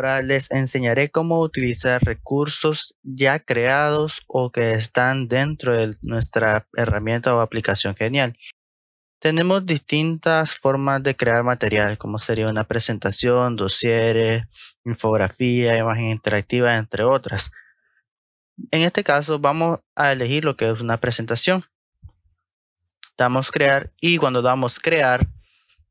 ahora les enseñaré cómo utilizar recursos ya creados o que están dentro de nuestra herramienta o aplicación genial. Tenemos distintas formas de crear material, como sería una presentación, dosieres infografía, imagen interactiva, entre otras. En este caso vamos a elegir lo que es una presentación. Damos crear y cuando damos crear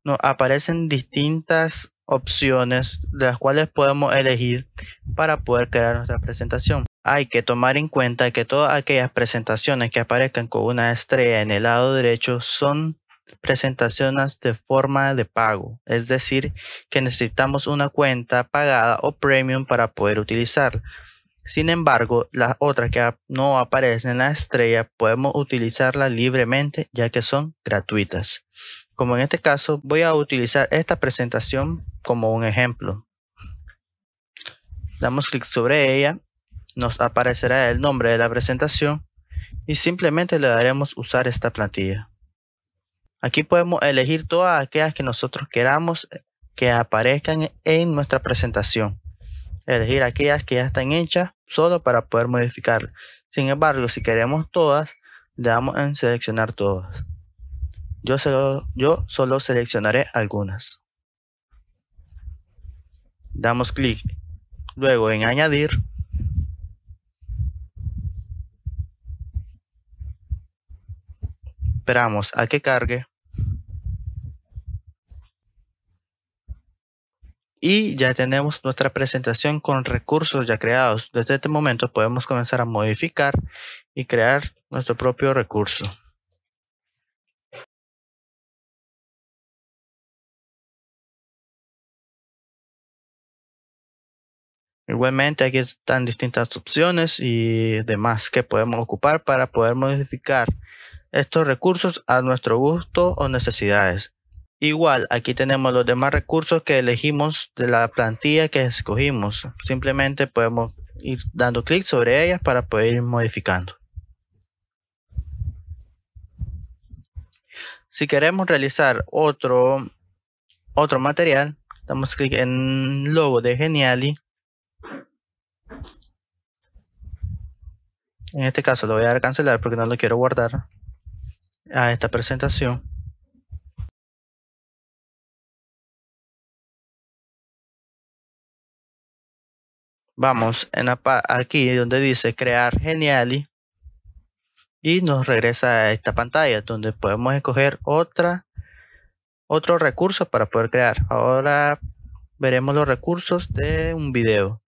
nos aparecen distintas opciones de las cuales podemos elegir para poder crear nuestra presentación. Hay que tomar en cuenta que todas aquellas presentaciones que aparezcan con una estrella en el lado derecho son presentaciones de forma de pago, es decir, que necesitamos una cuenta pagada o premium para poder utilizarla. Sin embargo, las otras que no aparecen en la estrella podemos utilizarlas libremente ya que son gratuitas como en este caso, voy a utilizar esta presentación como un ejemplo. Damos clic sobre ella, nos aparecerá el nombre de la presentación y simplemente le daremos usar esta plantilla. Aquí podemos elegir todas aquellas que nosotros queramos que aparezcan en nuestra presentación. Elegir aquellas que ya están hechas solo para poder modificarlas. Sin embargo, si queremos todas, le damos en seleccionar todas. Yo solo, seleccionaré algunas. Damos clic. Luego en añadir. Esperamos a que cargue. Y ya tenemos nuestra presentación con recursos ya creados. Desde este momento podemos comenzar a modificar y crear nuestro propio recurso. Igualmente aquí están distintas opciones y demás que podemos ocupar para poder modificar estos recursos a nuestro gusto o necesidades. Igual, aquí tenemos los demás recursos que elegimos de la plantilla que escogimos. Simplemente podemos ir dando clic sobre ellas para poder ir modificando. Si queremos realizar otro, otro material, damos clic en logo de Geniali En este caso lo voy a cancelar porque no lo quiero guardar a esta presentación. Vamos en aquí donde dice crear genial y nos regresa a esta pantalla donde podemos escoger otra otro recurso para poder crear. Ahora veremos los recursos de un video.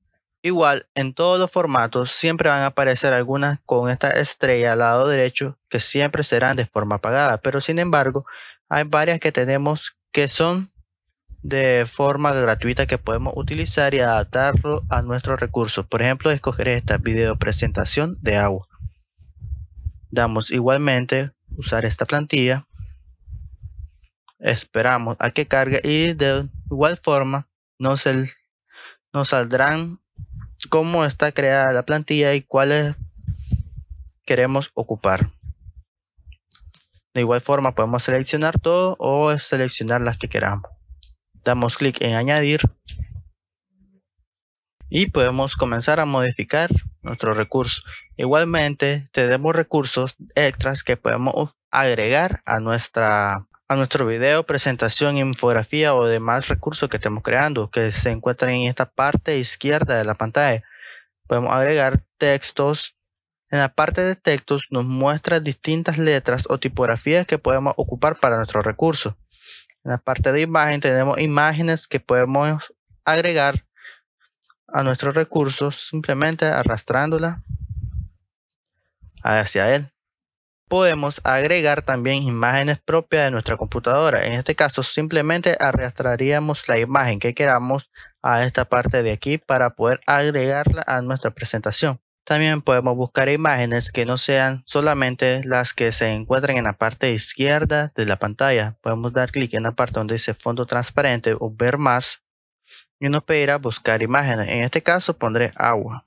Igual, en todos los formatos siempre van a aparecer algunas con esta estrella al lado derecho que siempre serán de forma apagada, pero sin embargo, hay varias que tenemos que son de forma gratuita que podemos utilizar y adaptarlo a nuestros recursos. Por ejemplo, escoger esta video presentación de agua. Damos igualmente usar esta plantilla. Esperamos a que cargue y de igual forma nos saldrán cómo está creada la plantilla y cuáles queremos ocupar. De igual forma podemos seleccionar todo o seleccionar las que queramos. Damos clic en añadir y podemos comenzar a modificar nuestro recurso. Igualmente tenemos recursos extras que podemos agregar a nuestra a nuestro video, presentación, infografía o demás recursos que estemos creando que se encuentran en esta parte izquierda de la pantalla. Podemos agregar textos. En la parte de textos nos muestra distintas letras o tipografías que podemos ocupar para nuestro recurso. En la parte de imagen tenemos imágenes que podemos agregar a nuestros recursos simplemente arrastrándola hacia él podemos agregar también imágenes propias de nuestra computadora. En este caso, simplemente arrastraríamos la imagen que queramos a esta parte de aquí para poder agregarla a nuestra presentación. También podemos buscar imágenes que no sean solamente las que se encuentran en la parte izquierda de la pantalla. Podemos dar clic en la parte donde dice fondo transparente o ver más y nos pedirá buscar imágenes. En este caso pondré agua.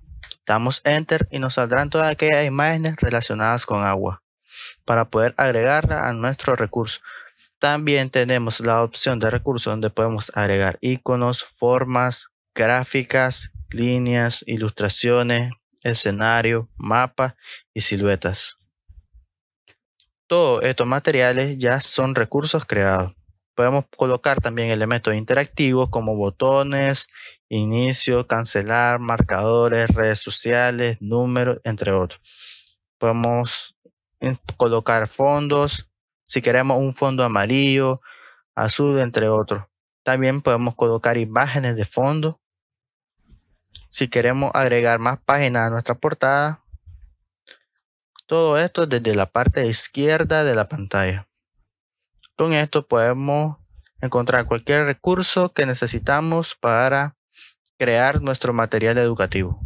Damos enter y nos saldrán todas aquellas imágenes relacionadas con agua para poder agregarla a nuestro recurso. También tenemos la opción de recursos donde podemos agregar iconos, formas, gráficas, líneas, ilustraciones, escenario, mapa y siluetas. Todos estos materiales ya son recursos creados. Podemos colocar también elementos interactivos como botones, inicio, cancelar, marcadores, redes sociales, números, entre otros. Podemos en colocar fondos, si queremos un fondo amarillo, azul, entre otros. También podemos colocar imágenes de fondo. Si queremos agregar más páginas a nuestra portada, todo esto desde la parte izquierda de la pantalla. Con esto podemos encontrar cualquier recurso que necesitamos para crear nuestro material educativo.